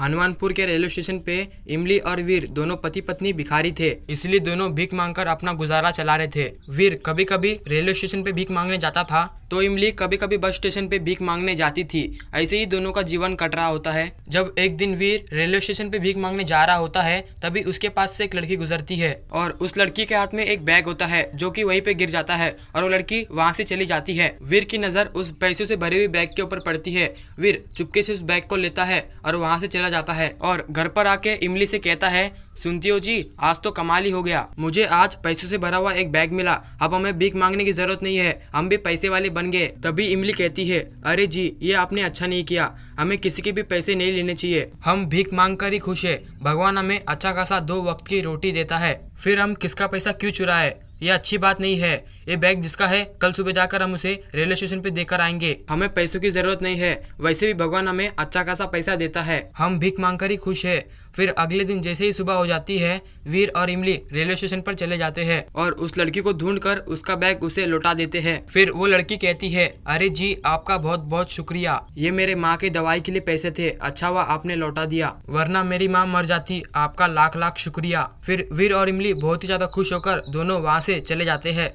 हनुमानपुर के railway station पे इमली और वीर दोनों पति पत्नी भिखारी थे इसलिए दोनों भीख मांगकर अपना गुजारा चला रहे थे वीर कभी कभी रेलवे स्टेशन पे भीख मांगने जाता था तो इमली कभी कभी बस स्टेशन पे भीख मांगने जाती थी ऐसे ही दोनों का जीवन कट रहा होता है जब एक दिन वीर रेलवे स्टेशन पे भीख मांगने जा रहा होता है तभी उसके पास से एक लड़की गुजरती है और उस लड़की के हाथ में एक बैग होता है जो की वही पे गिर जाता है और वो लड़की वहाँ से चली जाती है वीर की नजर उस पैसे से भरी हुई बैग के ऊपर पड़ती है वीर चुपके से उस बैग को लेता है और वहाँ से चला जाता है और घर पर आके इमली से कहता है सुनती हो जी आज तो कमाल ही हो गया मुझे आज पैसों से भरा हुआ एक बैग मिला अब हमें भीख मांगने की जरूरत नहीं है हम भी पैसे वाले बन गए तभी इमली कहती है अरे जी ये आपने अच्छा नहीं किया हमें किसी के भी पैसे नहीं लेने चाहिए हम भीख मांग कर ही खुश है भगवान हमें अच्छा खासा दो वक्त की रोटी देता है फिर हम किसका पैसा क्यों है यह अच्छी बात नहीं है ये बैग जिसका है कल सुबह जाकर हम उसे रेलवे स्टेशन पे देकर आएंगे हमें पैसों की जरूरत नहीं है वैसे भी भगवान हमें अच्छा खासा पैसा देता है हम भीख मांग कर ही खुश है फिर अगले दिन जैसे ही सुबह हो जाती है वीर और इमली रेलवे स्टेशन पर चले जाते हैं और उस लड़की को ढूंढ कर उसका बैग उसे लौटा देते हैं फिर वो लड़की कहती है अरे जी आपका बहुत बहुत शुक्रिया ये मेरे माँ के दवाई के लिए पैसे थे अच्छा हुआ आपने लौटा दिया वरना मेरी माँ मर जाती आपका लाख लाख शुक्रिया फिर वीर और इमली बहुत ही ज्यादा खुश होकर दोनों वहाँ से चले जाते हैं